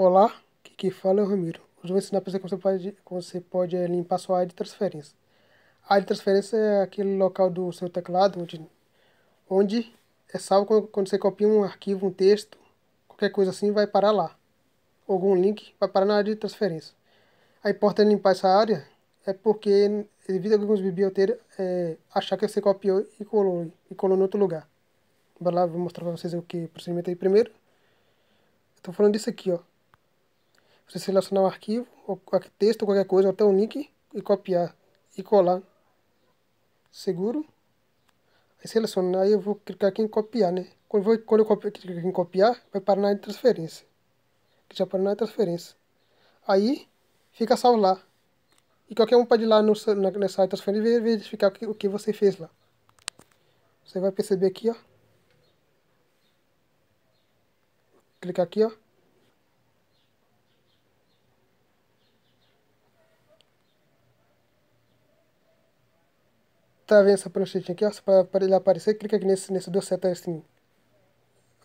Olá, que que fala é o Ramiro. Hoje eu vou ensinar para você como você pode, como você pode eh, limpar sua área de transferência. A área de transferência é aquele local do seu teclado onde, onde é salvo quando, quando você copia um arquivo, um texto, qualquer coisa assim vai parar lá. Algum link vai parar na área de transferência. A importância de limpar essa área é porque evita que alguns biblioteiros é, eh, achar que você copiou e colou, e colou em outro lugar. Bora lá, vou mostrar para vocês o que é procedimento aí primeiro. Estou falando disso aqui, ó você selecionar um arquivo, ou qualquer texto, ou qualquer coisa, ou até um link, e copiar e colar. Seguro. Aí seleciona, aí eu vou clicar aqui em copiar, né? Quando, vou, quando eu copio, clicar em copiar, vai parar na transferência. Que já parou na transferência. Aí, fica salvo lá. E qualquer um pode ir lá no, na, nessa transferência e verificar o que, o que você fez lá. Você vai perceber aqui, ó. Clicar aqui, ó. tá vendo essa pranchetinha aqui, ó, pra, pra ele aparecer, clica aqui nesse, nesse duas setas assim,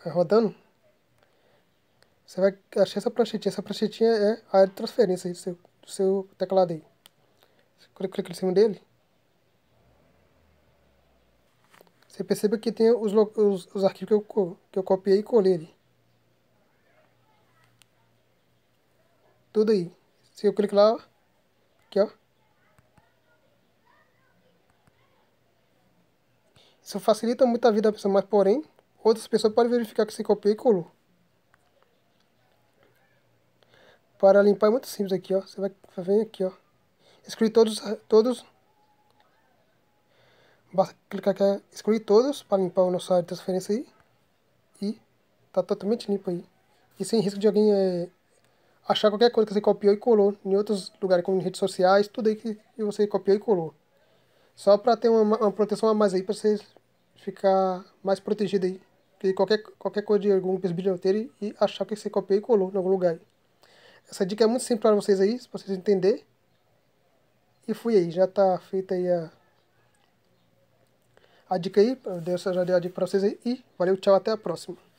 é, rodando. Você vai achar essa pranchetinha, essa pranchetinha é a área de transferência do seu, do seu teclado aí. Você clica, clica em cima dele. Você percebe que tem os, os, os arquivos que eu, que eu copiei e colei ali. Tudo aí. Se eu clicar lá, aqui ó. Isso facilita muito a vida da pessoa, mas porém, outras pessoas podem verificar que você copiou e colou. Para limpar é muito simples aqui, ó. Você vai, vai aqui, ó. Excluir todos, todos. Basta clicar aqui, é excluir todos para limpar o nosso área de transferência aí. E tá totalmente limpo aí. E sem risco de alguém é, achar qualquer coisa que você copiou e colou em outros lugares, como em redes sociais, tudo aí que você copiou e colou. Só para ter uma, uma, proteção a mais aí, para vocês ficar mais protegido aí. Porque qualquer, qualquer coisa de algum bisbilhoteiro e achar que você copiou e colou em algum lugar. Essa dica é muito simples para vocês aí, para vocês entenderem. E fui aí, já tá feita aí a, a dica aí. Eu já dei a dica para vocês aí. E valeu, tchau, até a próxima.